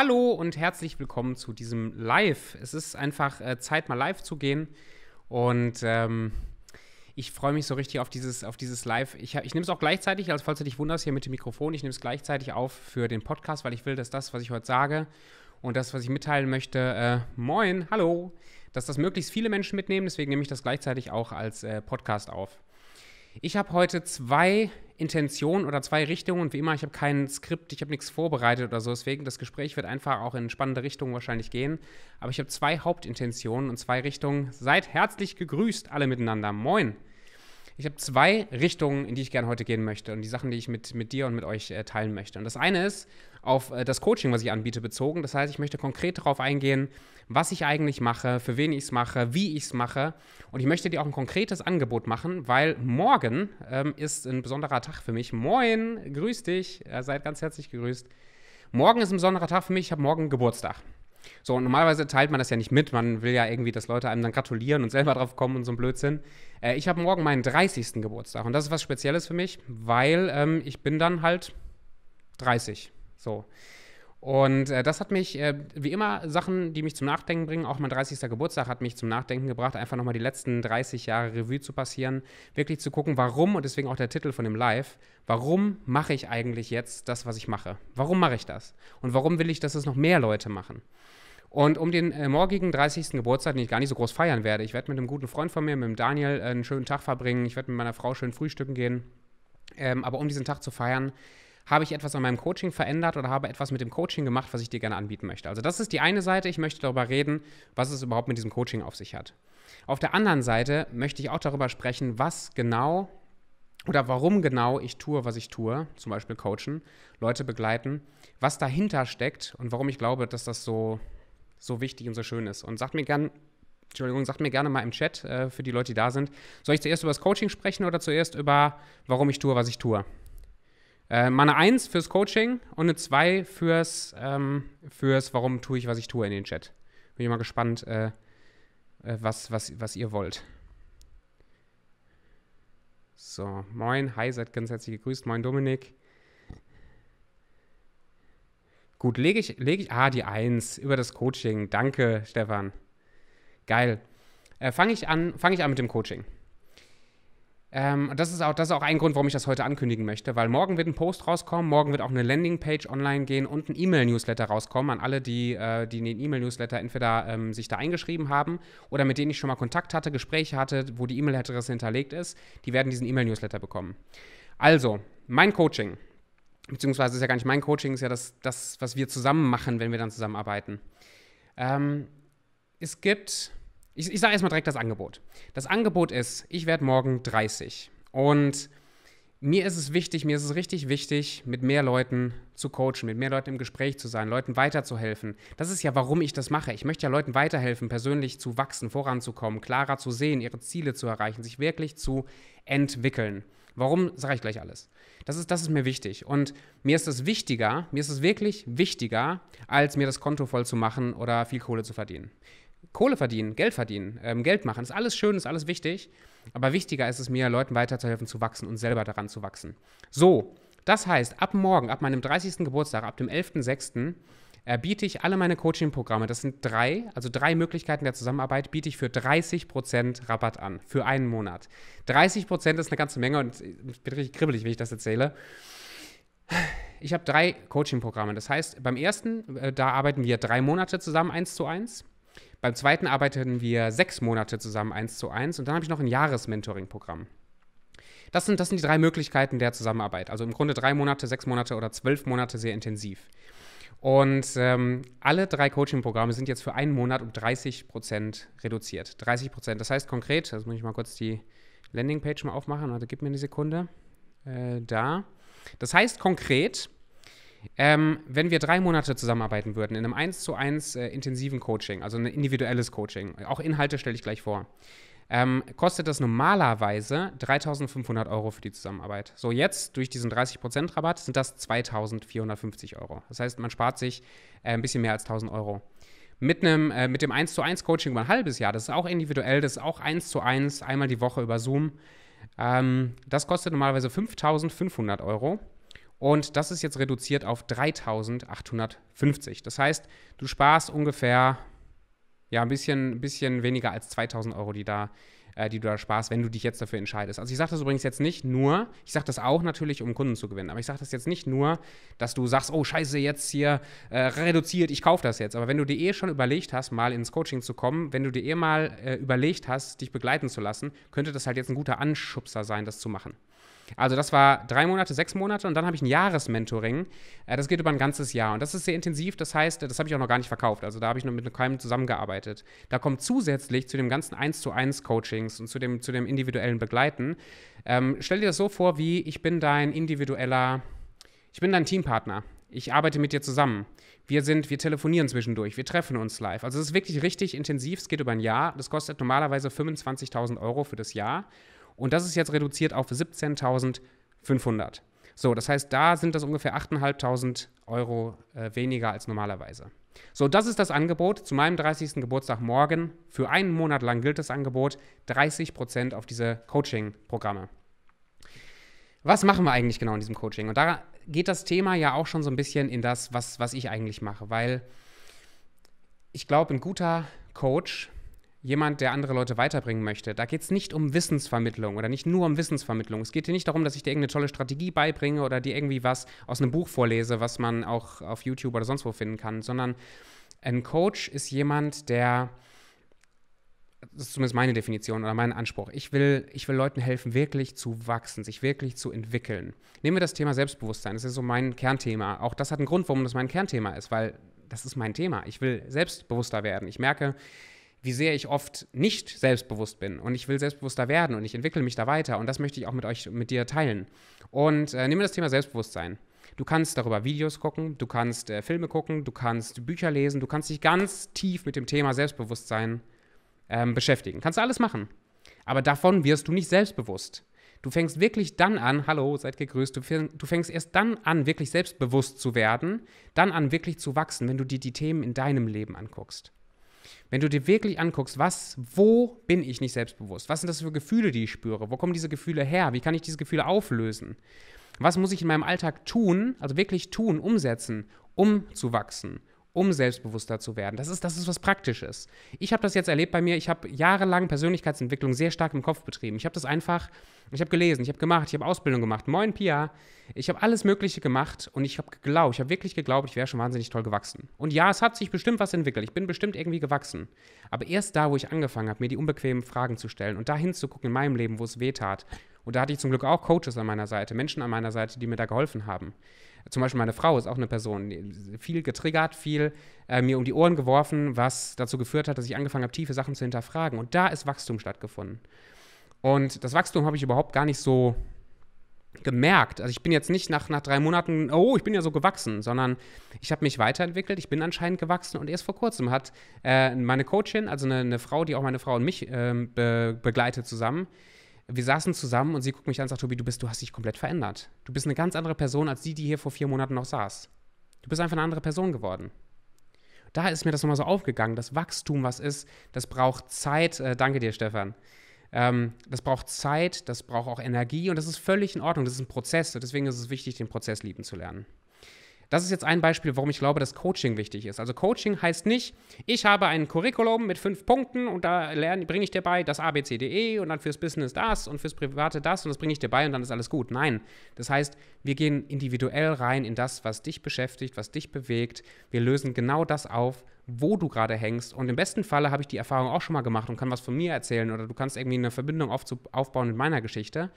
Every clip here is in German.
Hallo und herzlich willkommen zu diesem Live. Es ist einfach äh, Zeit, mal live zu gehen. Und ähm, ich freue mich so richtig auf dieses, auf dieses Live. Ich, ich nehme es auch gleichzeitig, also falls du dich wunderst hier mit dem Mikrofon, ich nehme es gleichzeitig auf für den Podcast, weil ich will, dass das, was ich heute sage und das, was ich mitteilen möchte, äh, moin, hallo, dass das möglichst viele Menschen mitnehmen. Deswegen nehme ich das gleichzeitig auch als äh, Podcast auf. Ich habe heute zwei Intentionen oder zwei Richtungen und wie immer, ich habe kein Skript, ich habe nichts vorbereitet oder so, deswegen das Gespräch wird einfach auch in spannende Richtungen wahrscheinlich gehen. Aber ich habe zwei Hauptintentionen und zwei Richtungen. Seid herzlich gegrüßt alle miteinander. Moin! Ich habe zwei Richtungen, in die ich gerne heute gehen möchte und die Sachen, die ich mit, mit dir und mit euch äh, teilen möchte. Und das eine ist auf äh, das Coaching, was ich anbiete, bezogen. Das heißt, ich möchte konkret darauf eingehen, was ich eigentlich mache, für wen ich es mache, wie ich es mache. Und ich möchte dir auch ein konkretes Angebot machen, weil morgen ähm, ist ein besonderer Tag für mich. Moin, grüß dich, äh, seid ganz herzlich gegrüßt. Morgen ist ein besonderer Tag für mich, ich habe morgen Geburtstag. So, und normalerweise teilt man das ja nicht mit. Man will ja irgendwie, dass Leute einem dann gratulieren und selber drauf kommen und so ein Blödsinn. Äh, ich habe morgen meinen 30. Geburtstag und das ist was Spezielles für mich, weil ähm, ich bin dann halt 30. So. Und äh, das hat mich, äh, wie immer, Sachen, die mich zum Nachdenken bringen. Auch mein 30. Geburtstag hat mich zum Nachdenken gebracht, einfach nochmal die letzten 30 Jahre Revue zu passieren, wirklich zu gucken, warum, und deswegen auch der Titel von dem Live, warum mache ich eigentlich jetzt das, was ich mache? Warum mache ich das? Und warum will ich, dass es noch mehr Leute machen? Und um den äh, morgigen 30. Geburtstag, den ich gar nicht so groß feiern werde, ich werde mit einem guten Freund von mir, mit dem Daniel, äh, einen schönen Tag verbringen. Ich werde mit meiner Frau schön frühstücken gehen. Ähm, aber um diesen Tag zu feiern, habe ich etwas an meinem Coaching verändert oder habe etwas mit dem Coaching gemacht, was ich dir gerne anbieten möchte. Also das ist die eine Seite, ich möchte darüber reden, was es überhaupt mit diesem Coaching auf sich hat. Auf der anderen Seite möchte ich auch darüber sprechen, was genau oder warum genau ich tue, was ich tue, zum Beispiel coachen, Leute begleiten, was dahinter steckt und warum ich glaube, dass das so, so wichtig und so schön ist. Und sagt mir gern, Entschuldigung, sagt mir gerne mal im Chat äh, für die Leute, die da sind, soll ich zuerst über das Coaching sprechen oder zuerst über warum ich tue, was ich tue? Äh, meine Eins fürs Coaching und eine Zwei fürs, ähm, fürs Warum tue ich, was ich tue in den Chat. Bin ich mal gespannt, äh, äh was, was, was ihr wollt. So, moin, hi, seid ganz herzlich gegrüßt, moin Dominik. Gut, lege ich, lege ich, ah, die Eins über das Coaching. Danke, Stefan. Geil. Äh, Fange ich, fang ich an mit dem Coaching. Ähm, das ist, auch, das ist auch ein Grund, warum ich das heute ankündigen möchte, weil morgen wird ein Post rauskommen, morgen wird auch eine Landingpage online gehen und ein E-Mail-Newsletter rauskommen an alle, die, äh, die in den E-Mail-Newsletter entweder ähm, sich da eingeschrieben haben oder mit denen ich schon mal Kontakt hatte, Gespräche hatte, wo die E-Mail-Adresse hinterlegt ist. Die werden diesen E-Mail-Newsletter bekommen. Also, mein Coaching, beziehungsweise ist ja gar nicht mein Coaching, ist ja das, das was wir zusammen machen, wenn wir dann zusammenarbeiten. Ähm, es gibt ich, ich sage erstmal direkt das Angebot. Das Angebot ist, ich werde morgen 30. Und mir ist es wichtig, mir ist es richtig wichtig, mit mehr Leuten zu coachen, mit mehr Leuten im Gespräch zu sein, Leuten weiterzuhelfen. Das ist ja, warum ich das mache. Ich möchte ja Leuten weiterhelfen, persönlich zu wachsen, voranzukommen, klarer zu sehen, ihre Ziele zu erreichen, sich wirklich zu entwickeln. Warum, sage ich gleich alles. Das ist, das ist mir wichtig. Und mir ist es wichtiger, mir ist es wirklich wichtiger, als mir das Konto voll zu machen oder viel Kohle zu verdienen. Kohle verdienen, Geld verdienen, ähm, Geld machen, ist alles schön, ist alles wichtig. Aber wichtiger ist es mir, Leuten weiterzuhelfen, zu wachsen und selber daran zu wachsen. So, das heißt, ab morgen, ab meinem 30. Geburtstag, ab dem 11.06., äh, biete ich alle meine Coaching-Programme, das sind drei, also drei Möglichkeiten der Zusammenarbeit, biete ich für 30% Rabatt an, für einen Monat. 30% ist eine ganze Menge und ich bin richtig kribbelig, wenn ich das erzähle. Ich habe drei Coaching-Programme. Das heißt, beim ersten, äh, da arbeiten wir drei Monate zusammen, eins zu eins. Beim zweiten arbeiteten wir sechs Monate zusammen eins zu eins und dann habe ich noch ein Jahresmentoring-Programm. Das sind, das sind die drei Möglichkeiten der Zusammenarbeit. Also im Grunde drei Monate, sechs Monate oder zwölf Monate sehr intensiv. Und ähm, alle drei Coaching-Programme sind jetzt für einen Monat um 30 Prozent reduziert. 30 Prozent. Das heißt konkret, jetzt muss ich mal kurz die Landingpage mal aufmachen. Warte, gib mir eine Sekunde. Äh, da. Das heißt konkret, ähm, wenn wir drei Monate zusammenarbeiten würden in einem 1 zu 1 äh, intensiven Coaching, also ein individuelles Coaching, auch Inhalte stelle ich gleich vor, ähm, kostet das normalerweise 3.500 Euro für die Zusammenarbeit. So jetzt durch diesen 30% Rabatt sind das 2.450 Euro. Das heißt, man spart sich äh, ein bisschen mehr als 1.000 Euro. Mit, einem, äh, mit dem 1 zu 1 Coaching über ein halbes Jahr, das ist auch individuell, das ist auch 1 zu 1, einmal die Woche über Zoom, ähm, das kostet normalerweise 5.500 Euro. Und das ist jetzt reduziert auf 3850. Das heißt, du sparst ungefähr ja, ein bisschen, bisschen weniger als 2000 Euro, die, da, äh, die du da sparst, wenn du dich jetzt dafür entscheidest. Also ich sage das übrigens jetzt nicht nur, ich sage das auch natürlich, um Kunden zu gewinnen, aber ich sage das jetzt nicht nur, dass du sagst, oh scheiße, jetzt hier äh, reduziert, ich kaufe das jetzt. Aber wenn du dir eh schon überlegt hast, mal ins Coaching zu kommen, wenn du dir eh mal äh, überlegt hast, dich begleiten zu lassen, könnte das halt jetzt ein guter Anschubser sein, das zu machen. Also das war drei Monate, sechs Monate und dann habe ich ein Jahresmentoring. Äh, das geht über ein ganzes Jahr und das ist sehr intensiv. Das heißt, das habe ich auch noch gar nicht verkauft. Also da habe ich noch mit keinem zusammengearbeitet. Da kommt zusätzlich zu dem ganzen 1 zu 1 Coachings und zu dem, zu dem individuellen Begleiten. Ähm, stell dir das so vor, wie ich bin dein individueller, ich bin dein Teampartner. Ich arbeite mit dir zusammen. Wir sind, wir telefonieren zwischendurch, wir treffen uns live. Also es ist wirklich richtig intensiv, es geht über ein Jahr. Das kostet normalerweise 25.000 Euro für das Jahr. Und das ist jetzt reduziert auf 17.500. So, das heißt, da sind das ungefähr 8.500 Euro äh, weniger als normalerweise. So, das ist das Angebot. Zu meinem 30. Geburtstag morgen, für einen Monat lang gilt das Angebot, 30% auf diese Coaching-Programme. Was machen wir eigentlich genau in diesem Coaching? Und da geht das Thema ja auch schon so ein bisschen in das, was, was ich eigentlich mache, weil ich glaube, ein guter Coach jemand, der andere Leute weiterbringen möchte. Da geht es nicht um Wissensvermittlung oder nicht nur um Wissensvermittlung. Es geht hier nicht darum, dass ich dir irgendeine tolle Strategie beibringe oder dir irgendwie was aus einem Buch vorlese, was man auch auf YouTube oder sonst wo finden kann, sondern ein Coach ist jemand, der, das ist zumindest meine Definition oder mein Anspruch, ich will, ich will Leuten helfen, wirklich zu wachsen, sich wirklich zu entwickeln. Nehmen wir das Thema Selbstbewusstsein, das ist so mein Kernthema. Auch das hat einen Grund, warum das mein Kernthema ist, weil das ist mein Thema. Ich will selbstbewusster werden. Ich merke, wie sehr ich oft nicht selbstbewusst bin. Und ich will selbstbewusster werden und ich entwickle mich da weiter. Und das möchte ich auch mit euch, mit dir teilen. Und äh, wir das Thema Selbstbewusstsein. Du kannst darüber Videos gucken, du kannst äh, Filme gucken, du kannst Bücher lesen, du kannst dich ganz tief mit dem Thema Selbstbewusstsein ähm, beschäftigen. Kannst du alles machen. Aber davon wirst du nicht selbstbewusst. Du fängst wirklich dann an, hallo, seid gegrüßt, du fängst erst dann an, wirklich selbstbewusst zu werden, dann an, wirklich zu wachsen, wenn du dir die Themen in deinem Leben anguckst. Wenn du dir wirklich anguckst, was, wo bin ich nicht selbstbewusst? Was sind das für Gefühle, die ich spüre? Wo kommen diese Gefühle her? Wie kann ich diese Gefühle auflösen? Was muss ich in meinem Alltag tun, also wirklich tun, umsetzen, um zu wachsen, um selbstbewusster zu werden. Das ist, das ist was Praktisches. Ich habe das jetzt erlebt bei mir. Ich habe jahrelang Persönlichkeitsentwicklung sehr stark im Kopf betrieben. Ich habe das einfach, ich habe gelesen, ich habe gemacht, ich habe Ausbildung gemacht, Moin Pia. Ich habe alles Mögliche gemacht und ich habe geglaubt, ich habe wirklich geglaubt, ich wäre schon wahnsinnig toll gewachsen. Und ja, es hat sich bestimmt was entwickelt. Ich bin bestimmt irgendwie gewachsen. Aber erst da, wo ich angefangen habe, mir die unbequemen Fragen zu stellen und dahin zu gucken in meinem Leben, wo es weh tat. Und da hatte ich zum Glück auch Coaches an meiner Seite, Menschen an meiner Seite, die mir da geholfen haben zum Beispiel meine Frau ist auch eine Person, viel getriggert, viel äh, mir um die Ohren geworfen, was dazu geführt hat, dass ich angefangen habe, tiefe Sachen zu hinterfragen. Und da ist Wachstum stattgefunden. Und das Wachstum habe ich überhaupt gar nicht so gemerkt. Also ich bin jetzt nicht nach, nach drei Monaten, oh, ich bin ja so gewachsen, sondern ich habe mich weiterentwickelt, ich bin anscheinend gewachsen und erst vor kurzem hat äh, meine Coachin, also eine, eine, Frau, die auch meine Frau und mich äh, be begleitet zusammen, wir saßen zusammen und sie guckt mich an und sagt, Tobi, du bist, du hast dich komplett verändert. Du bist eine ganz andere Person als die, die hier vor vier Monaten noch saß. Du bist einfach eine andere Person geworden. Da ist mir das nochmal so aufgegangen, dass Wachstum was ist, das braucht Zeit. Äh, danke dir, Stefan. Ähm, das braucht Zeit, das braucht auch Energie und das ist völlig in Ordnung. Das ist ein Prozess und deswegen ist es wichtig, den Prozess lieben zu lernen. Das ist jetzt ein Beispiel, warum ich glaube, dass Coaching wichtig ist. Also Coaching heißt nicht, ich habe ein Curriculum mit fünf Punkten und da bringe ich dir bei das ABCDE und dann fürs Business das und fürs Private das und das bringe ich dir bei und dann ist alles gut. Nein, das heißt, wir gehen individuell rein in das, was dich beschäftigt, was dich bewegt. Wir lösen genau das auf, wo du gerade hängst. Und im besten Falle habe ich die Erfahrung auch schon mal gemacht und kann was von mir erzählen oder du kannst irgendwie eine Verbindung aufbauen mit meiner Geschichte.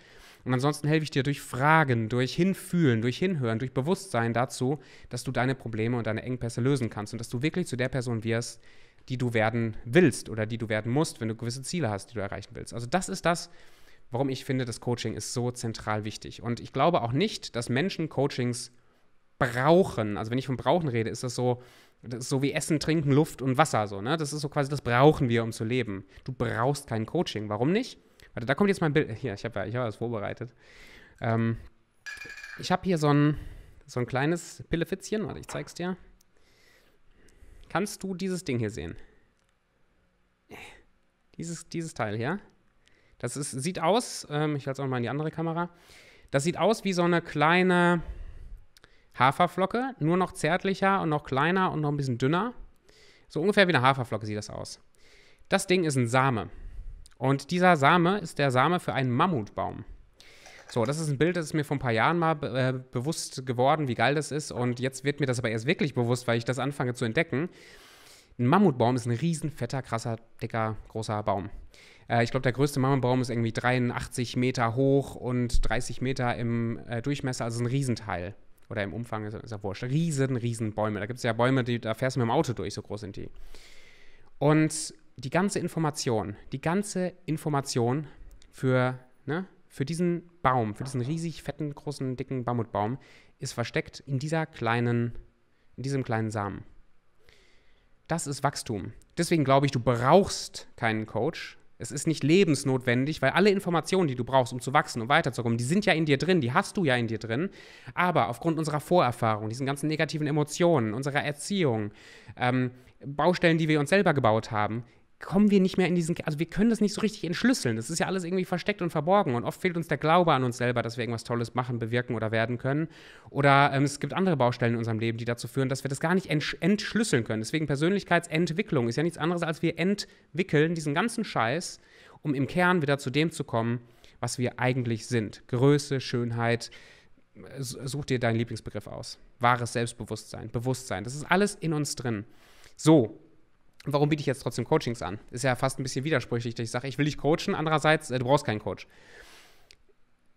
Und ansonsten helfe ich dir durch Fragen, durch Hinfühlen, durch Hinhören, durch Bewusstsein dazu, dass du deine Probleme und deine Engpässe lösen kannst und dass du wirklich zu der Person wirst, die du werden willst oder die du werden musst, wenn du gewisse Ziele hast, die du erreichen willst. Also das ist das, warum ich finde, das Coaching ist so zentral wichtig. Und ich glaube auch nicht, dass Menschen Coachings brauchen. Also wenn ich von brauchen rede, ist das so, das ist so wie Essen, Trinken, Luft und Wasser so. Ne? Das ist so quasi, das brauchen wir, um zu leben. Du brauchst kein Coaching. Warum nicht? Warte, da kommt jetzt mein Bild. Hier, ich habe ja, ich hab was vorbereitet. Ähm, ich habe hier so ein, so ein kleines Pillefitzchen. Warte, ich zeig's dir. Kannst du dieses Ding hier sehen? Dieses, dieses Teil hier. Das ist, sieht aus, ähm, ich halte es auch mal in die andere Kamera. Das sieht aus wie so eine kleine Haferflocke, nur noch zärtlicher und noch kleiner und noch ein bisschen dünner. So ungefähr wie eine Haferflocke sieht das aus. Das Ding ist ein Same. Und dieser Same ist der Same für einen Mammutbaum. So, das ist ein Bild, das ist mir vor ein paar Jahren mal äh, bewusst geworden, wie geil das ist. Und jetzt wird mir das aber erst wirklich bewusst, weil ich das anfange zu entdecken. Ein Mammutbaum ist ein riesen, fetter, krasser, dicker, großer Baum. Äh, ich glaube, der größte Mammutbaum ist irgendwie 83 Meter hoch und 30 Meter im äh, Durchmesser, also ein Riesenteil. Oder im Umfang ist, ist ja wurscht. Riesen, riesen Bäume. Da gibt es ja Bäume, die, da fährst du mit dem Auto durch, so groß sind die. Und die ganze Information, die ganze Information für, ne, für diesen Baum, für diesen riesig fetten, großen, dicken Bamutbaum ist versteckt in dieser kleinen, in diesem kleinen Samen. Das ist Wachstum. Deswegen glaube ich, du brauchst keinen Coach. Es ist nicht lebensnotwendig, weil alle Informationen, die du brauchst, um zu wachsen und weiterzukommen, die sind ja in dir drin, die hast du ja in dir drin. Aber aufgrund unserer Vorerfahrung, diesen ganzen negativen Emotionen, unserer Erziehung, ähm, Baustellen, die wir uns selber gebaut haben, kommen wir nicht mehr in diesen, also wir können das nicht so richtig entschlüsseln. Das ist ja alles irgendwie versteckt und verborgen und oft fehlt uns der Glaube an uns selber, dass wir irgendwas Tolles machen, bewirken oder werden können. Oder ähm, es gibt andere Baustellen in unserem Leben, die dazu führen, dass wir das gar nicht entsch entschlüsseln können. Deswegen Persönlichkeitsentwicklung ist ja nichts anderes, als wir entwickeln diesen ganzen Scheiß, um im Kern wieder zu dem zu kommen, was wir eigentlich sind. Größe, Schönheit, such dir deinen Lieblingsbegriff aus. Wahres Selbstbewusstsein, Bewusstsein, das ist alles in uns drin. So, warum biete ich jetzt trotzdem Coachings an? Ist ja fast ein bisschen widersprüchlich, dass ich sage, ich will dich coachen, andererseits, äh, du brauchst keinen Coach.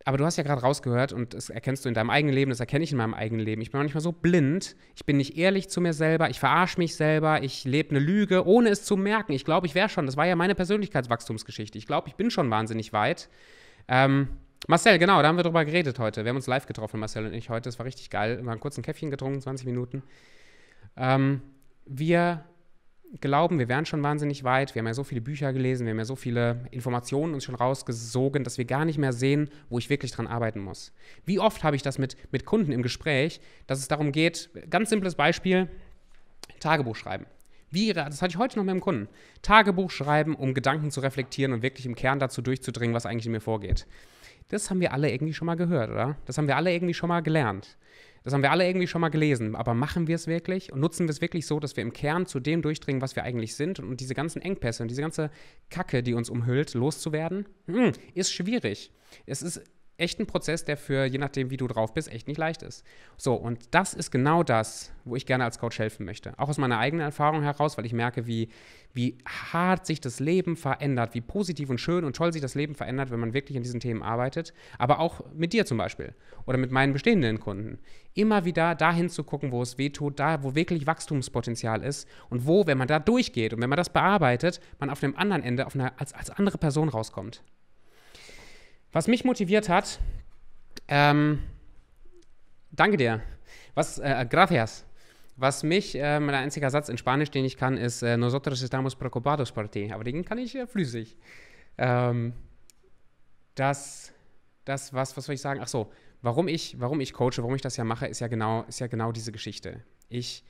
Aber du hast ja gerade rausgehört und das erkennst du in deinem eigenen Leben, das erkenne ich in meinem eigenen Leben. Ich bin manchmal so blind, ich bin nicht ehrlich zu mir selber, ich verarsche mich selber, ich lebe eine Lüge, ohne es zu merken. Ich glaube, ich wäre schon, das war ja meine Persönlichkeitswachstumsgeschichte. Ich glaube, ich bin schon wahnsinnig weit. Ähm, Marcel, genau, da haben wir drüber geredet heute. Wir haben uns live getroffen, Marcel und ich heute. Das war richtig geil. Wir haben kurz ein Käffchen getrunken, 20 Minuten. Ähm, wir glauben, wir wären schon wahnsinnig weit. Wir haben ja so viele Bücher gelesen, wir haben ja so viele Informationen uns schon rausgesogen, dass wir gar nicht mehr sehen, wo ich wirklich dran arbeiten muss. Wie oft habe ich das mit, mit Kunden im Gespräch, dass es darum geht, ganz simples Beispiel, Tagebuch schreiben. Wie, das hatte ich heute noch mit dem Kunden. Tagebuch schreiben, um Gedanken zu reflektieren und wirklich im Kern dazu durchzudringen, was eigentlich in mir vorgeht. Das haben wir alle irgendwie schon mal gehört, oder? Das haben wir alle irgendwie schon mal gelernt. Das haben wir alle irgendwie schon mal gelesen, aber machen wir es wirklich und nutzen wir es wirklich so, dass wir im Kern zu dem durchdringen, was wir eigentlich sind und diese ganzen Engpässe und diese ganze Kacke, die uns umhüllt, loszuwerden, hm, ist schwierig. Es ist echt ein Prozess, der für, je nachdem, wie du drauf bist, echt nicht leicht ist. So, und das ist genau das, wo ich gerne als Coach helfen möchte. Auch aus meiner eigenen Erfahrung heraus, weil ich merke, wie, wie hart sich das Leben verändert, wie positiv und schön und toll sich das Leben verändert, wenn man wirklich an diesen Themen arbeitet. Aber auch mit dir zum Beispiel oder mit meinen bestehenden Kunden. Immer wieder dahin zu gucken, wo es weh tut, da, wo wirklich Wachstumspotenzial ist und wo, wenn man da durchgeht und wenn man das bearbeitet, man auf dem anderen Ende auf eine, als, als andere Person rauskommt. Was mich motiviert hat, ähm, danke dir. Was, äh, gracias. Was mich, äh, mein einziger Satz in Spanisch, den ich kann, ist äh, Nosotros estamos preocupados por ti. Aber den kann ich äh, flüssig. Ähm, das, das, was, was soll ich sagen? Ach so, warum ich, warum ich coache, warum ich das ja mache, ist ja genau, ist ja genau diese Geschichte. Ich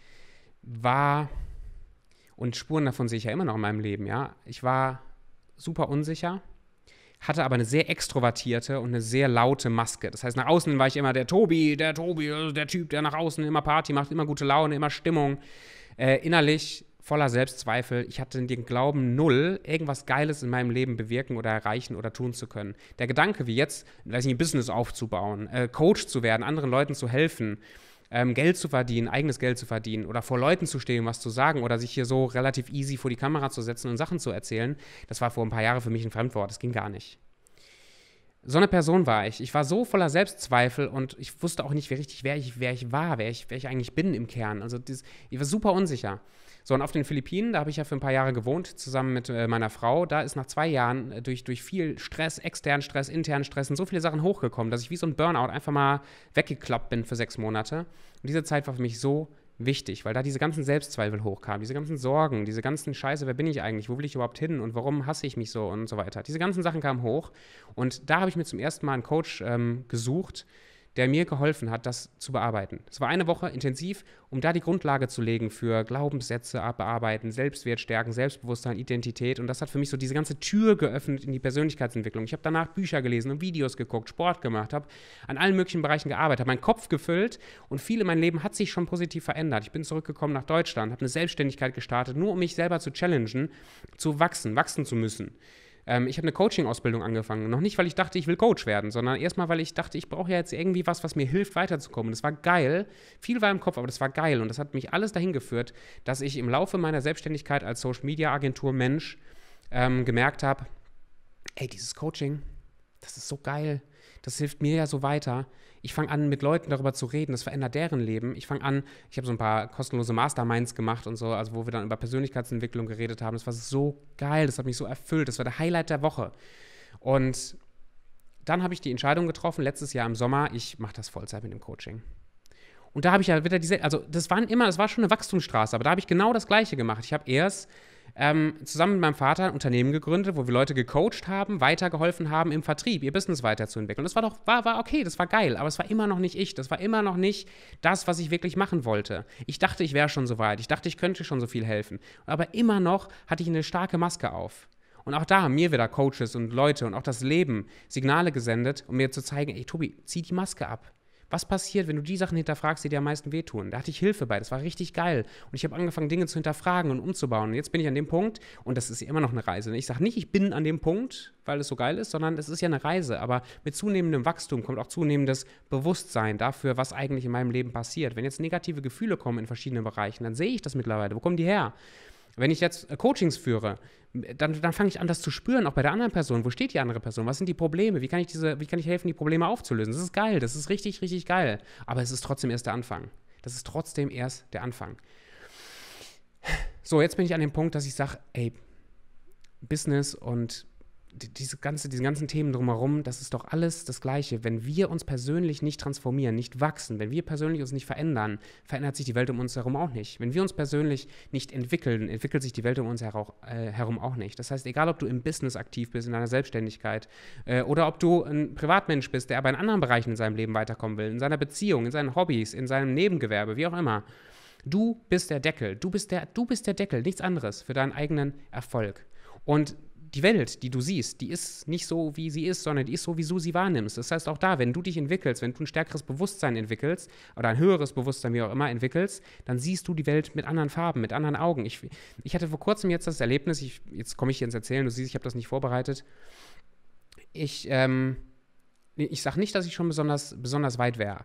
war, und Spuren davon sehe ich ja immer noch in meinem Leben, ja. Ich war super unsicher hatte aber eine sehr extrovertierte und eine sehr laute Maske. Das heißt, nach außen war ich immer der Tobi, der Tobi, äh, der Typ, der nach außen immer Party macht, immer gute Laune, immer Stimmung. Äh, innerlich voller Selbstzweifel. Ich hatte den Glauben null, irgendwas Geiles in meinem Leben bewirken oder erreichen oder tun zu können. Der Gedanke, wie jetzt, weiß nicht, ein Business aufzubauen, äh, Coach zu werden, anderen Leuten zu helfen, ähm, Geld zu verdienen, eigenes Geld zu verdienen oder vor Leuten zu stehen, was zu sagen oder sich hier so relativ easy vor die Kamera zu setzen und Sachen zu erzählen, das war vor ein paar Jahren für mich ein Fremdwort. Das ging gar nicht. So eine Person war ich. Ich war so voller Selbstzweifel und ich wusste auch nicht wer richtig, wer ich, wer ich war, wer ich, wer ich eigentlich bin im Kern. Also dieses, ich war super unsicher. So, und auf den Philippinen, da habe ich ja für ein paar Jahre gewohnt, zusammen mit äh, meiner Frau. Da ist nach zwei Jahren äh, durch, durch viel Stress, externen Stress, internen Stress und so viele Sachen hochgekommen, dass ich wie so ein Burnout einfach mal weggeklappt bin für sechs Monate. Und diese Zeit war für mich so wichtig, weil da diese ganzen Selbstzweifel hochkamen, diese ganzen Sorgen, diese ganzen Scheiße, wer bin ich eigentlich, wo will ich überhaupt hin und warum hasse ich mich so und so weiter. Diese ganzen Sachen kamen hoch und da habe ich mir zum ersten Mal einen Coach ähm, gesucht, der mir geholfen hat, das zu bearbeiten. Es war eine Woche intensiv, um da die Grundlage zu legen für Glaubenssätze bearbeiten, Selbstwert stärken, Selbstbewusstsein, Identität. Und das hat für mich so diese ganze Tür geöffnet in die Persönlichkeitsentwicklung. Ich habe danach Bücher gelesen und Videos geguckt, Sport gemacht, habe an allen möglichen Bereichen gearbeitet, habe meinen Kopf gefüllt und viel in meinem Leben hat sich schon positiv verändert. Ich bin zurückgekommen nach Deutschland, habe eine Selbstständigkeit gestartet, nur um mich selber zu challengen, zu wachsen, wachsen zu müssen. Ähm, ich habe eine Coaching-Ausbildung angefangen. Noch nicht, weil ich dachte, ich will Coach werden, sondern erstmal, weil ich dachte, ich brauche ja jetzt irgendwie was, was mir hilft, weiterzukommen. Und das war geil. Viel war im Kopf, aber das war geil. Und das hat mich alles dahin geführt, dass ich im Laufe meiner Selbstständigkeit als Social-Media-Agentur-Mensch ähm, gemerkt habe, ey, dieses Coaching, das ist so geil. Das hilft mir ja so weiter. Ich fange an, mit Leuten darüber zu reden. Das verändert deren Leben. Ich fange an, ich habe so ein paar kostenlose Masterminds gemacht und so, also wo wir dann über Persönlichkeitsentwicklung geredet haben. Das war so geil. Das hat mich so erfüllt. Das war der Highlight der Woche. Und dann habe ich die Entscheidung getroffen, letztes Jahr im Sommer, ich mache das Vollzeit mit dem Coaching. Und da habe ich ja wieder diese, also das waren immer, das war schon eine Wachstumsstraße, aber da habe ich genau das Gleiche gemacht. Ich habe erst ähm, zusammen mit meinem Vater ein Unternehmen gegründet, wo wir Leute gecoacht haben, weitergeholfen haben im Vertrieb, ihr Business weiterzuentwickeln. Und das war doch, war, war okay, das war geil, aber es war immer noch nicht ich. Das war immer noch nicht das, was ich wirklich machen wollte. Ich dachte, ich wäre schon so weit. Ich dachte, ich könnte schon so viel helfen. Aber immer noch hatte ich eine starke Maske auf. Und auch da haben mir wieder Coaches und Leute und auch das Leben Signale gesendet, um mir zu zeigen, ey Tobi, zieh die Maske ab was passiert, wenn du die Sachen hinterfragst, die dir am meisten wehtun? Da hatte ich Hilfe bei, das war richtig geil. Und ich habe angefangen, Dinge zu hinterfragen und umzubauen. Und jetzt bin ich an dem Punkt, und das ist immer noch eine Reise. Ich sage nicht, ich bin an dem Punkt, weil es so geil ist, sondern es ist ja eine Reise. Aber mit zunehmendem Wachstum kommt auch zunehmendes Bewusstsein dafür, was eigentlich in meinem Leben passiert. Wenn jetzt negative Gefühle kommen in verschiedenen Bereichen, dann sehe ich das mittlerweile. Wo kommen die her? Wenn ich jetzt äh, Coachings führe, dann, dann fange ich an, das zu spüren, auch bei der anderen Person. Wo steht die andere Person? Was sind die Probleme? Wie kann ich, diese, wie kann ich helfen, die Probleme aufzulösen? Das ist geil, das ist richtig, richtig geil. Aber es ist trotzdem erst der Anfang. Das ist trotzdem erst der Anfang. So, jetzt bin ich an dem Punkt, dass ich sage, ey, Business und diese ganze, diese ganzen Themen drumherum, das ist doch alles das Gleiche. Wenn wir uns persönlich nicht transformieren, nicht wachsen, wenn wir persönlich uns nicht verändern, verändert sich die Welt um uns herum auch nicht. Wenn wir uns persönlich nicht entwickeln, entwickelt sich die Welt um uns äh, herum auch nicht. Das heißt, egal ob du im Business aktiv bist, in deiner Selbstständigkeit äh, oder ob du ein Privatmensch bist, der aber in anderen Bereichen in seinem Leben weiterkommen will, in seiner Beziehung, in seinen Hobbys, in seinem Nebengewerbe, wie auch immer. Du bist der Deckel. Du bist der, du bist der Deckel, nichts anderes für deinen eigenen Erfolg. Und die Welt, die du siehst, die ist nicht so, wie sie ist, sondern die ist so, wie du sie wahrnimmst. Das heißt, auch da, wenn du dich entwickelst, wenn du ein stärkeres Bewusstsein entwickelst oder ein höheres Bewusstsein, wie auch immer, entwickelst, dann siehst du die Welt mit anderen Farben, mit anderen Augen. Ich, ich hatte vor kurzem jetzt das Erlebnis, ich, jetzt komme ich hier ins Erzählen, du siehst, ich habe das nicht vorbereitet. Ich, ähm, ich sage nicht, dass ich schon besonders, besonders weit wäre.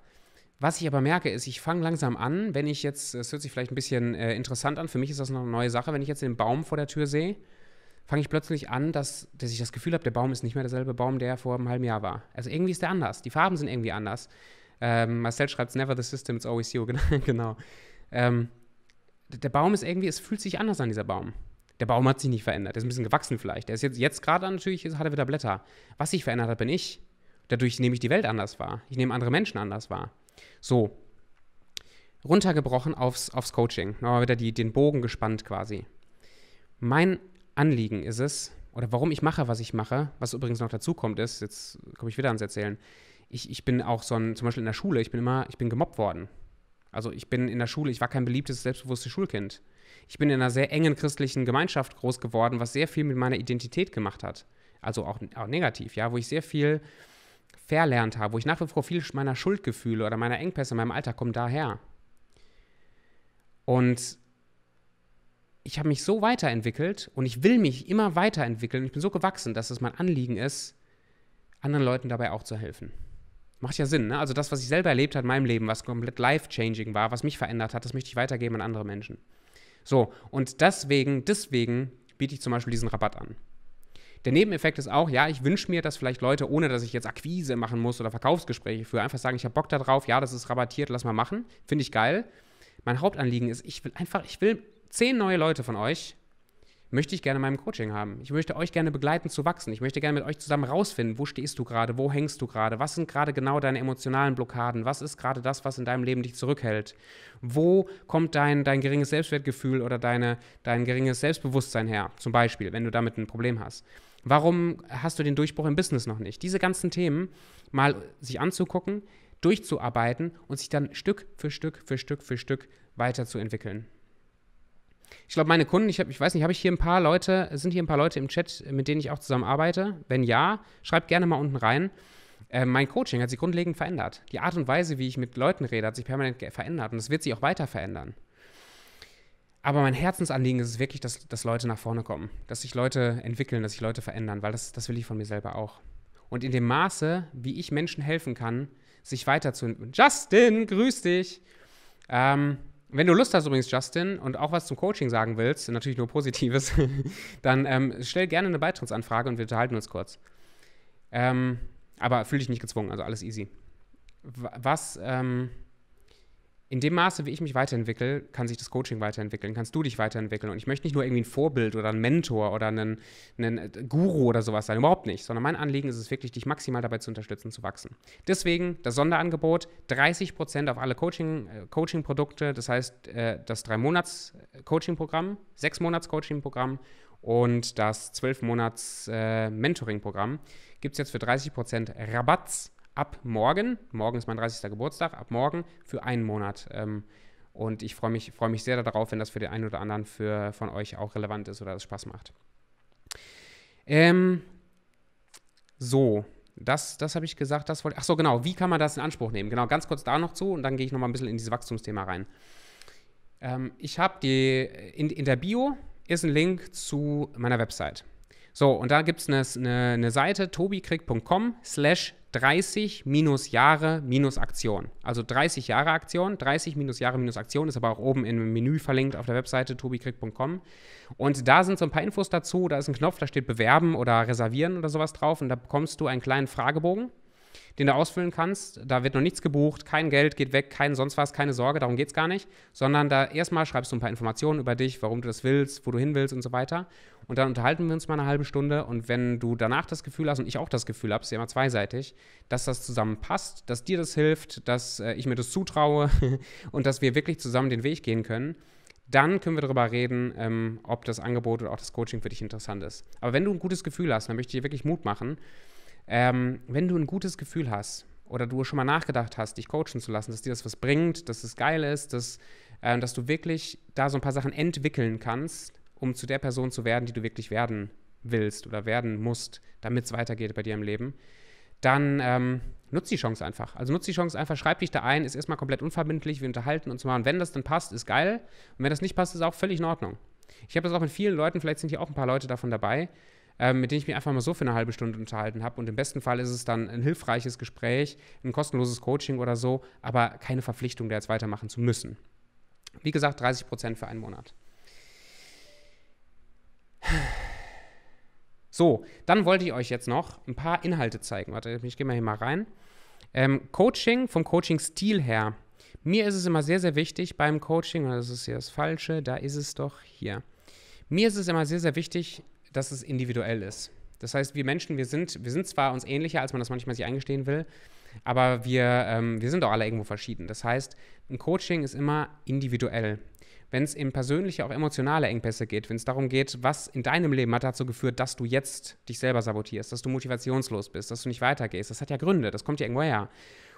Was ich aber merke, ist, ich fange langsam an, wenn ich jetzt, es hört sich vielleicht ein bisschen äh, interessant an, für mich ist das noch eine neue Sache, wenn ich jetzt den Baum vor der Tür sehe fange ich plötzlich an, dass, dass ich das Gefühl habe, der Baum ist nicht mehr derselbe Baum, der vor einem halben Jahr war. Also irgendwie ist der anders. Die Farben sind irgendwie anders. Ähm, Marcel schreibt, never the system, it's always you. Genau, genau. Ähm, der Baum ist irgendwie, es fühlt sich anders an, dieser Baum. Der Baum hat sich nicht verändert. Der ist ein bisschen gewachsen vielleicht. Der ist jetzt, jetzt gerade natürlich, hat er wieder Blätter. Was sich verändert hat, bin ich. Dadurch nehme ich die Welt anders wahr. Ich nehme andere Menschen anders wahr. So. Runtergebrochen aufs, aufs Coaching. Nochmal wieder die, den Bogen gespannt quasi. Mein Anliegen ist es, oder warum ich mache, was ich mache, was übrigens noch dazu kommt, ist, jetzt komme ich wieder ans Erzählen, ich, ich bin auch so ein, zum Beispiel in der Schule, ich bin immer, ich bin gemobbt worden. Also ich bin in der Schule, ich war kein beliebtes, selbstbewusstes Schulkind. Ich bin in einer sehr engen christlichen Gemeinschaft groß geworden, was sehr viel mit meiner Identität gemacht hat. Also auch, auch negativ, ja, wo ich sehr viel verlernt habe, wo ich nach wie vor viel meiner Schuldgefühle oder meiner Engpässe in meinem Alltag kommen daher. Und ich habe mich so weiterentwickelt und ich will mich immer weiterentwickeln. Ich bin so gewachsen, dass es mein Anliegen ist, anderen Leuten dabei auch zu helfen. Macht ja Sinn, ne? Also das, was ich selber erlebt habe in meinem Leben, was komplett life-changing war, was mich verändert hat, das möchte ich weitergeben an andere Menschen. So, und deswegen, deswegen biete ich zum Beispiel diesen Rabatt an. Der Nebeneffekt ist auch, ja, ich wünsche mir, dass vielleicht Leute, ohne dass ich jetzt Akquise machen muss oder Verkaufsgespräche führe, einfach sagen, ich habe Bock darauf, ja, das ist rabattiert, lass mal machen, finde ich geil. Mein Hauptanliegen ist, ich will einfach, ich will zehn neue Leute von euch möchte ich gerne in meinem Coaching haben. Ich möchte euch gerne begleiten zu wachsen. Ich möchte gerne mit euch zusammen rausfinden, wo stehst du gerade, wo hängst du gerade, was sind gerade genau deine emotionalen Blockaden, was ist gerade das, was in deinem Leben dich zurückhält, wo kommt dein, dein geringes Selbstwertgefühl oder deine, dein geringes Selbstbewusstsein her, zum Beispiel, wenn du damit ein Problem hast. Warum hast du den Durchbruch im Business noch nicht? Diese ganzen Themen mal sich anzugucken, durchzuarbeiten und sich dann Stück für Stück für Stück für Stück weiterzuentwickeln ich glaube, meine Kunden, ich, hab, ich weiß nicht, habe ich hier ein paar Leute, sind hier ein paar Leute im Chat, mit denen ich auch zusammen arbeite? Wenn ja, schreibt gerne mal unten rein. Äh, mein Coaching hat sich grundlegend verändert. Die Art und Weise, wie ich mit Leuten rede, hat sich permanent verändert und es wird sich auch weiter verändern. Aber mein Herzensanliegen ist es wirklich, dass, dass Leute nach vorne kommen, dass sich Leute entwickeln, dass sich Leute verändern, weil das, das will ich von mir selber auch. Und in dem Maße, wie ich Menschen helfen kann, sich weiterzuentwickeln. Justin, grüß dich! Ähm, wenn du Lust hast übrigens, Justin, und auch was zum Coaching sagen willst, natürlich nur Positives, dann ähm, stell gerne eine Beitrittsanfrage und wir unterhalten uns kurz. Ähm, aber fühle dich nicht gezwungen, also alles easy. Was, ähm, in dem Maße, wie ich mich weiterentwickle, kann sich das Coaching weiterentwickeln, kannst du dich weiterentwickeln. Und ich möchte nicht nur irgendwie ein Vorbild oder ein Mentor oder einen, einen äh, Guru oder sowas sein, überhaupt nicht, sondern mein Anliegen ist es wirklich, dich maximal dabei zu unterstützen, zu wachsen. Deswegen das Sonderangebot, 30% auf alle äh, Coaching-Produkte, Coaching das heißt äh, das 3-Monats-Coaching-Programm, 6-Monats-Coaching-Programm und das 12-Monats-Mentoring-Programm gibt es jetzt für 30% Rabatts ab morgen, morgen ist mein 30. Geburtstag, ab morgen für einen Monat. Ähm, und ich freue mich, freu mich sehr darauf, wenn das für den einen oder anderen für, von euch auch relevant ist oder es Spaß macht. Ähm, so, das, das habe ich gesagt, das wollte Ach so, genau, wie kann man das in Anspruch nehmen? Genau, ganz kurz da noch zu und dann gehe ich nochmal ein bisschen in dieses Wachstumsthema rein. Ähm, ich habe die, in, in der Bio ist ein Link zu meiner Website. So, und da gibt es eine, eine, eine Seite, tobikrieg.com slash 30 minus Jahre minus Aktion. Also 30 Jahre Aktion, 30 minus Jahre minus Aktion ist aber auch oben im Menü verlinkt auf der Webseite tobikrieg.com. Und da sind so ein paar Infos dazu. Da ist ein Knopf, da steht Bewerben oder Reservieren oder sowas drauf. Und da bekommst du einen kleinen Fragebogen, den du ausfüllen kannst. Da wird noch nichts gebucht, kein Geld geht weg, kein sonst was, keine Sorge, darum geht es gar nicht. Sondern da erstmal schreibst du ein paar Informationen über dich, warum du das willst, wo du hin willst und so weiter und dann unterhalten wir uns mal eine halbe Stunde und wenn du danach das Gefühl hast und ich auch das Gefühl habe, ist ja immer zweiseitig, dass das zusammenpasst, dass dir das hilft, dass äh, ich mir das zutraue und dass wir wirklich zusammen den Weg gehen können, dann können wir darüber reden, ähm, ob das Angebot oder auch das Coaching für dich interessant ist. Aber wenn du ein gutes Gefühl hast, dann möchte ich dir wirklich Mut machen, ähm, wenn du ein gutes Gefühl hast oder du schon mal nachgedacht hast, dich coachen zu lassen, dass dir das was bringt, dass es geil ist, dass, äh, dass du wirklich da so ein paar Sachen entwickeln kannst, um zu der Person zu werden, die du wirklich werden willst oder werden musst, damit es weitergeht bei dir im Leben, dann ähm, nutz die Chance einfach. Also nutze die Chance einfach, schreib dich da ein, ist erstmal komplett unverbindlich, wir unterhalten uns mal. Und wenn das dann passt, ist geil. Und wenn das nicht passt, ist auch völlig in Ordnung. Ich habe das auch mit vielen Leuten, vielleicht sind hier auch ein paar Leute davon dabei, ähm, mit denen ich mich einfach mal so für eine halbe Stunde unterhalten habe. Und im besten Fall ist es dann ein hilfreiches Gespräch, ein kostenloses Coaching oder so, aber keine Verpflichtung, da jetzt weitermachen zu müssen. Wie gesagt, 30 Prozent für einen Monat. So, dann wollte ich euch jetzt noch ein paar Inhalte zeigen. Warte, ich gehe mal hier mal rein. Ähm, Coaching, vom Coaching-Stil her. Mir ist es immer sehr, sehr wichtig beim Coaching, das ist hier das Falsche, da ist es doch hier. Mir ist es immer sehr, sehr wichtig, dass es individuell ist. Das heißt, wir Menschen, wir sind, wir sind zwar uns ähnlicher, als man das manchmal sich eingestehen will, aber wir, ähm, wir sind auch alle irgendwo verschieden. Das heißt, ein Coaching ist immer individuell wenn es in persönliche, auch emotionale Engpässe geht, wenn es darum geht, was in deinem Leben hat dazu geführt, dass du jetzt dich selber sabotierst, dass du motivationslos bist, dass du nicht weitergehst. Das hat ja Gründe, das kommt ja irgendwo her.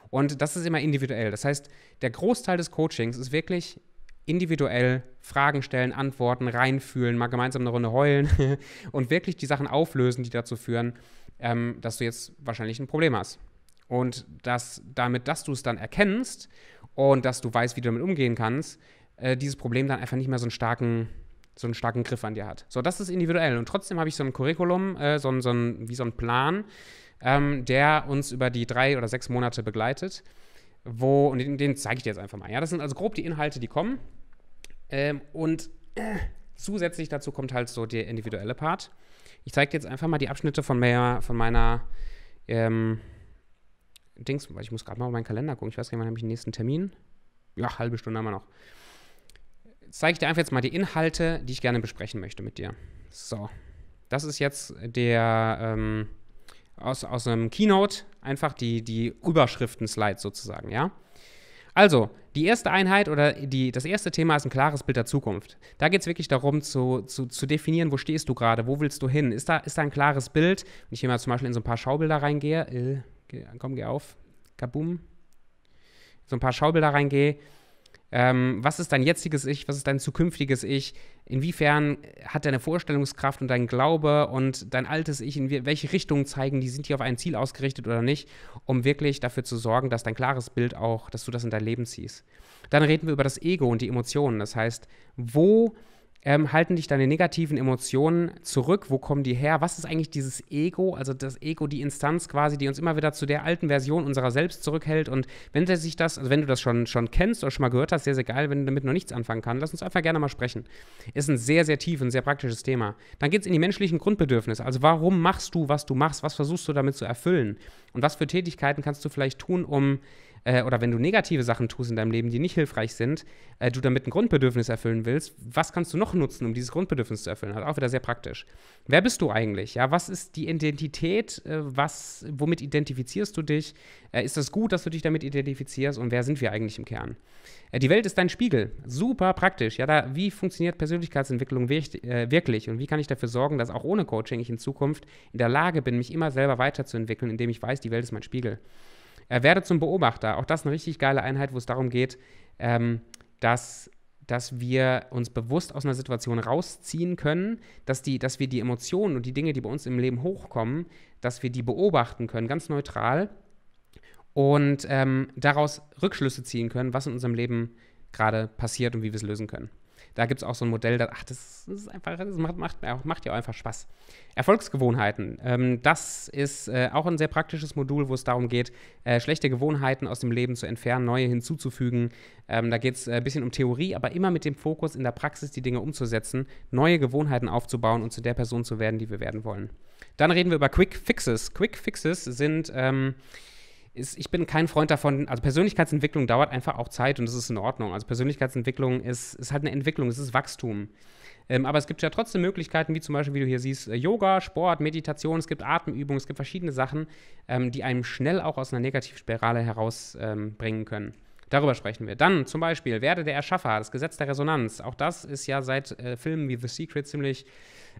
Und das ist immer individuell. Das heißt, der Großteil des Coachings ist wirklich individuell Fragen stellen, Antworten, reinfühlen, mal gemeinsam eine Runde heulen und wirklich die Sachen auflösen, die dazu führen, ähm, dass du jetzt wahrscheinlich ein Problem hast. Und dass damit, dass du es dann erkennst und dass du weißt, wie du damit umgehen kannst, äh, dieses Problem dann einfach nicht mehr so einen starken so einen starken Griff an dir hat. So, das ist individuell. Und trotzdem habe ich so ein Curriculum, äh, so, ein, so ein, wie so ein Plan, ähm, der uns über die drei oder sechs Monate begleitet. Wo, und den, den zeige ich dir jetzt einfach mal. Ja, das sind also grob die Inhalte, die kommen. Ähm, und äh, zusätzlich dazu kommt halt so der individuelle Part. Ich zeige dir jetzt einfach mal die Abschnitte von, mehr, von meiner ähm, Dings, ich muss gerade mal auf meinen Kalender gucken. Ich weiß gar nicht, wann habe ich den nächsten Termin? Ja, halbe Stunde haben wir noch zeige ich dir einfach jetzt mal die Inhalte, die ich gerne besprechen möchte mit dir. So, das ist jetzt der ähm, aus, aus einem Keynote einfach die, die überschriften slide sozusagen, ja? Also, die erste Einheit oder die, das erste Thema ist ein klares Bild der Zukunft. Da geht es wirklich darum, zu, zu, zu definieren, wo stehst du gerade, wo willst du hin? Ist da, ist da ein klares Bild? Wenn ich hier mal zum Beispiel in so ein paar Schaubilder reingehe, äh, komm, geh auf, kaboom, so ein paar Schaubilder reingehe, ähm, was ist dein jetziges Ich? Was ist dein zukünftiges Ich? Inwiefern hat deine Vorstellungskraft und dein Glaube und dein altes Ich, in welche Richtung zeigen die? Sind die auf ein Ziel ausgerichtet oder nicht? Um wirklich dafür zu sorgen, dass dein klares Bild auch, dass du das in dein Leben ziehst. Dann reden wir über das Ego und die Emotionen. Das heißt, wo ähm, halten dich deine negativen Emotionen zurück? Wo kommen die her? Was ist eigentlich dieses Ego, also das Ego, die Instanz quasi, die uns immer wieder zu der alten Version unserer selbst zurückhält? Und wenn du sich das, also wenn du das schon, schon kennst oder schon mal gehört hast, sehr, sehr geil, wenn du damit noch nichts anfangen kannst, lass uns einfach gerne mal sprechen. Ist ein sehr, sehr tief und sehr praktisches Thema. Dann geht es in die menschlichen Grundbedürfnisse. Also warum machst du, was du machst? Was versuchst du damit zu erfüllen? Und was für Tätigkeiten kannst du vielleicht tun, um äh, oder wenn du negative Sachen tust in deinem Leben, die nicht hilfreich sind, äh, du damit ein Grundbedürfnis erfüllen willst, was kannst du noch nutzen, um dieses Grundbedürfnis zu erfüllen? Also auch wieder sehr praktisch. Wer bist du eigentlich? Ja, was ist die Identität? Äh, was, womit identifizierst du dich? Äh, ist das gut, dass du dich damit identifizierst? Und wer sind wir eigentlich im Kern? Äh, die Welt ist dein Spiegel. Super praktisch. Ja, da, wie funktioniert Persönlichkeitsentwicklung äh, wirklich? Und wie kann ich dafür sorgen, dass auch ohne Coaching ich in Zukunft in der Lage bin, mich immer selber weiterzuentwickeln, indem ich weiß, die Welt ist mein Spiegel? Äh, werde zum Beobachter. Auch das ist eine richtig geile Einheit, wo es darum geht, ähm, dass dass wir uns bewusst aus einer Situation rausziehen können, dass, die, dass wir die Emotionen und die Dinge, die bei uns im Leben hochkommen, dass wir die beobachten können, ganz neutral und ähm, daraus Rückschlüsse ziehen können, was in unserem Leben gerade passiert und wie wir es lösen können da gibt es auch so ein Modell, das, ach, das ist einfach, das macht, macht, macht ja auch einfach Spaß. Erfolgsgewohnheiten, ähm, das ist äh, auch ein sehr praktisches Modul, wo es darum geht, äh, schlechte Gewohnheiten aus dem Leben zu entfernen, neue hinzuzufügen. Ähm, da geht es äh, ein bisschen um Theorie, aber immer mit dem Fokus, in der Praxis die Dinge umzusetzen, neue Gewohnheiten aufzubauen und zu der Person zu werden, die wir werden wollen. Dann reden wir über Quick Fixes. Quick Fixes sind ähm, ist, ich bin kein Freund davon, also Persönlichkeitsentwicklung dauert einfach auch Zeit und das ist in Ordnung. Also Persönlichkeitsentwicklung ist, ist halt eine Entwicklung, es ist Wachstum. Ähm, aber es gibt ja trotzdem Möglichkeiten, wie zum Beispiel, wie du hier siehst, äh, Yoga, Sport, Meditation, es gibt Atemübungen, es gibt verschiedene Sachen, ähm, die einem schnell auch aus einer Negativspirale herausbringen ähm, können. Darüber sprechen wir. Dann zum Beispiel Werde der Erschaffer, das Gesetz der Resonanz. Auch das ist ja seit äh, Filmen wie The Secret ziemlich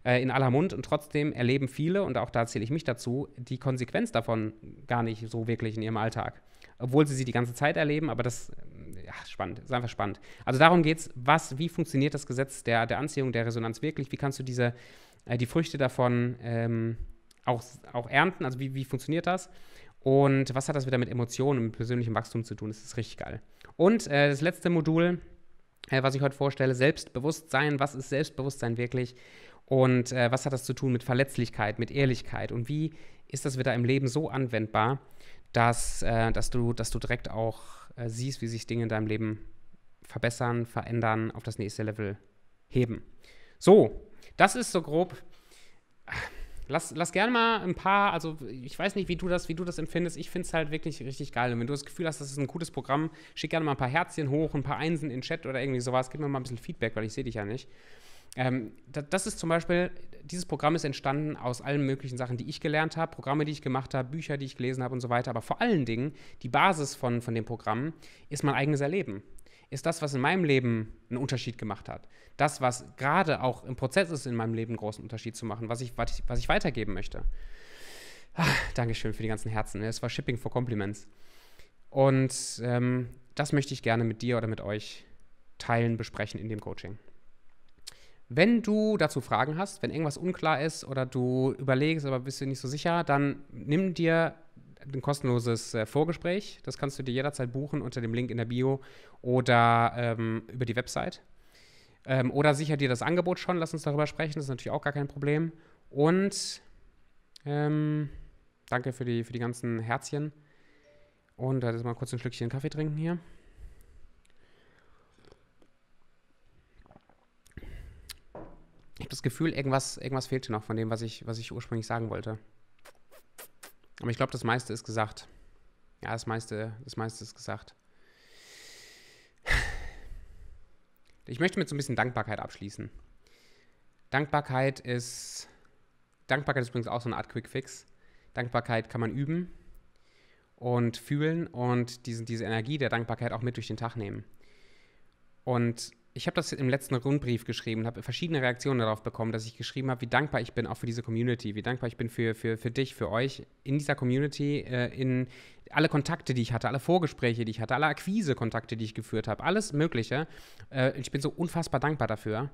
äh, in aller Mund und trotzdem erleben viele, und auch da zähle ich mich dazu, die Konsequenz davon gar nicht so wirklich in ihrem Alltag. Obwohl sie sie die ganze Zeit erleben, aber das äh, ja, spannend, ist einfach spannend. Also darum geht es, wie funktioniert das Gesetz der, der Anziehung, der Resonanz wirklich? Wie kannst du diese, äh, die Früchte davon ähm, auch, auch ernten? Also wie, wie funktioniert das? Und was hat das wieder mit Emotionen und persönlichem Wachstum zu tun? Das ist richtig geil. Und äh, das letzte Modul, äh, was ich heute vorstelle, Selbstbewusstsein. Was ist Selbstbewusstsein wirklich? Und äh, was hat das zu tun mit Verletzlichkeit, mit Ehrlichkeit? Und wie ist das wieder im Leben so anwendbar, dass, äh, dass, du, dass du direkt auch äh, siehst, wie sich Dinge in deinem Leben verbessern, verändern, auf das nächste Level heben? So, das ist so grob Lass, lass gerne mal ein paar, also ich weiß nicht, wie du das, wie du das empfindest. Ich finde es halt wirklich richtig geil. Und wenn du das Gefühl hast, das ist ein gutes Programm, schick gerne mal ein paar Herzchen hoch, ein paar Einsen in den Chat oder irgendwie sowas. Gib mir mal ein bisschen Feedback, weil ich sehe dich ja nicht. Ähm, das ist zum Beispiel, dieses Programm ist entstanden aus allen möglichen Sachen, die ich gelernt habe, Programme, die ich gemacht habe, Bücher, die ich gelesen habe und so weiter. Aber vor allen Dingen, die Basis von, von dem Programm ist mein eigenes Erleben ist das, was in meinem Leben einen Unterschied gemacht hat. Das, was gerade auch im Prozess ist, in meinem Leben einen großen Unterschied zu machen, was ich, was ich, was ich weitergeben möchte. Ach, Dankeschön für die ganzen Herzen. Ne? Es war Shipping for Compliments. Und ähm, das möchte ich gerne mit dir oder mit euch teilen, besprechen in dem Coaching. Wenn du dazu Fragen hast, wenn irgendwas unklar ist oder du überlegst, aber bist du nicht so sicher, dann nimm dir ein kostenloses äh, Vorgespräch. Das kannst du dir jederzeit buchen unter dem Link in der Bio oder ähm, über die Website. Ähm, oder sicher dir das Angebot schon, lass uns darüber sprechen, das ist natürlich auch gar kein Problem. Und ähm, danke für die, für die ganzen Herzchen. Und werde jetzt mal kurz ein Schlückchen Kaffee trinken hier. Ich habe das Gefühl, irgendwas, irgendwas fehlte noch von dem, was ich, was ich ursprünglich sagen wollte. Aber ich glaube, das meiste ist gesagt. Ja, das meiste, das meiste ist gesagt. Ich möchte mit so ein bisschen Dankbarkeit abschließen. Dankbarkeit ist. Dankbarkeit ist übrigens auch so eine Art Quick Fix. Dankbarkeit kann man üben und fühlen und diesen, diese Energie der Dankbarkeit auch mit durch den Tag nehmen. Und ich habe das im letzten Rundbrief geschrieben, habe verschiedene Reaktionen darauf bekommen, dass ich geschrieben habe, wie dankbar ich bin auch für diese Community, wie dankbar ich bin für, für, für dich, für euch in dieser Community, äh, in alle Kontakte, die ich hatte, alle Vorgespräche, die ich hatte, alle Akquise-Kontakte, die ich geführt habe, alles Mögliche. Äh, ich bin so unfassbar dankbar dafür.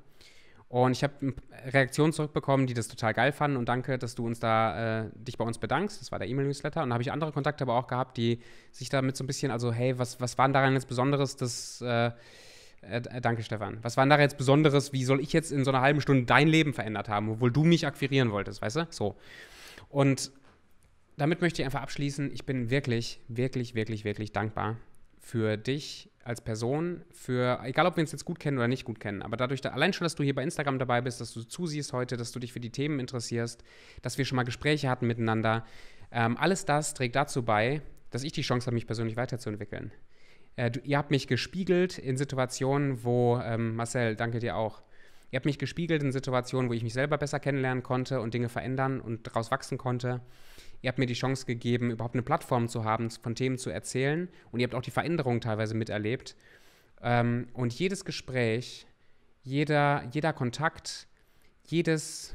Und ich habe Reaktionen zurückbekommen, die das total geil fanden und danke, dass du uns da äh, dich bei uns bedankst. Das war der E-Mail-Newsletter. Und habe ich andere Kontakte aber auch gehabt, die sich damit so ein bisschen, also hey, was, was war denn daran jetzt Besonderes, dass äh, äh, danke, Stefan. Was war denn da jetzt Besonderes? Wie soll ich jetzt in so einer halben Stunde dein Leben verändert haben, obwohl du mich akquirieren wolltest, weißt du? So. Und damit möchte ich einfach abschließen. Ich bin wirklich, wirklich, wirklich, wirklich dankbar für dich als Person, für, egal ob wir uns jetzt gut kennen oder nicht gut kennen, aber dadurch, da, allein schon, dass du hier bei Instagram dabei bist, dass du zusiehst heute, dass du dich für die Themen interessierst, dass wir schon mal Gespräche hatten miteinander, ähm, alles das trägt dazu bei, dass ich die Chance habe, mich persönlich weiterzuentwickeln. Äh, du, ihr habt mich gespiegelt in Situationen, wo, ähm, Marcel, danke dir auch. Ihr habt mich gespiegelt in Situationen, wo ich mich selber besser kennenlernen konnte und Dinge verändern und daraus wachsen konnte. Ihr habt mir die Chance gegeben, überhaupt eine Plattform zu haben, von Themen zu erzählen. Und ihr habt auch die Veränderung teilweise miterlebt. Ähm, und jedes Gespräch, jeder, jeder Kontakt, jedes,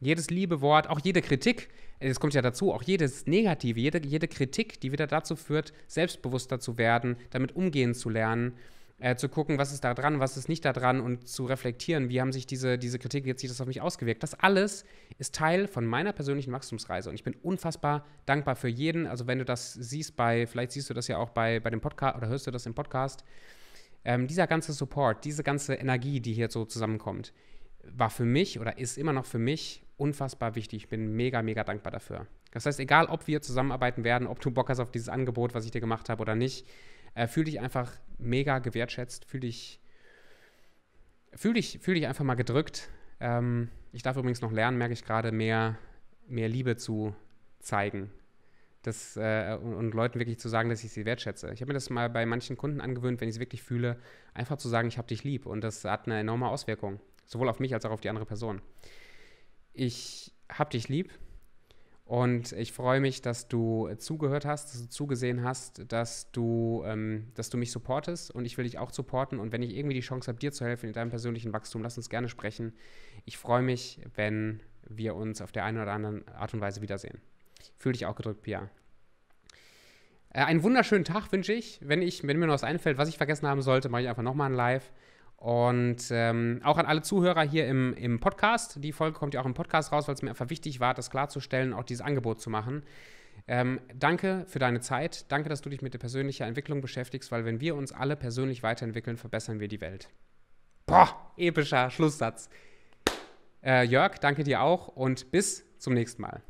jedes liebe Wort, auch jede Kritik, es kommt ja dazu, auch jedes Negative, jede, jede Kritik, die wieder dazu führt, selbstbewusster zu werden, damit umgehen zu lernen, äh, zu gucken, was ist da dran, was ist nicht da dran und zu reflektieren, wie haben sich diese, diese Kritik, jetzt sich das auf mich ausgewirkt. Das alles ist Teil von meiner persönlichen Wachstumsreise und ich bin unfassbar dankbar für jeden. Also wenn du das siehst bei, vielleicht siehst du das ja auch bei, bei dem Podcast oder hörst du das im Podcast, ähm, dieser ganze Support, diese ganze Energie, die hier so zusammenkommt, war für mich oder ist immer noch für mich unfassbar wichtig. Ich bin mega, mega dankbar dafür. Das heißt, egal ob wir zusammenarbeiten werden, ob du Bock hast auf dieses Angebot, was ich dir gemacht habe oder nicht, äh, fühl dich einfach mega gewertschätzt, fühl dich, fühl dich, fühl dich einfach mal gedrückt. Ähm, ich darf übrigens noch lernen, merke ich gerade, mehr, mehr Liebe zu zeigen. Das, äh, und, und, Leuten wirklich zu sagen, dass ich sie wertschätze. Ich habe mir das mal bei manchen Kunden angewöhnt, wenn ich es wirklich fühle, einfach zu sagen, ich habe dich lieb. Und das hat eine enorme Auswirkung. Sowohl auf mich als auch auf die andere Person. Ich hab dich lieb und ich freue mich, dass du zugehört hast, dass du zugesehen hast, dass du, ähm, dass du mich supportest und ich will dich auch supporten. Und wenn ich irgendwie die Chance habe, dir zu helfen in deinem persönlichen Wachstum, lass uns gerne sprechen. Ich freue mich, wenn wir uns auf der einen oder anderen Art und Weise wiedersehen. Fühl dich auch gedrückt, Pia. Äh, einen wunderschönen Tag wünsche ich. Wenn, ich. wenn mir noch was einfällt, was ich vergessen haben sollte, mache ich einfach nochmal ein Live. Und ähm, auch an alle Zuhörer hier im, im Podcast. Die Folge kommt ja auch im Podcast raus, weil es mir einfach wichtig war, das klarzustellen, auch dieses Angebot zu machen. Ähm, danke für deine Zeit. Danke, dass du dich mit der persönlichen Entwicklung beschäftigst, weil wenn wir uns alle persönlich weiterentwickeln, verbessern wir die Welt. Boah, epischer Schlusssatz. Äh, Jörg, danke dir auch und bis zum nächsten Mal.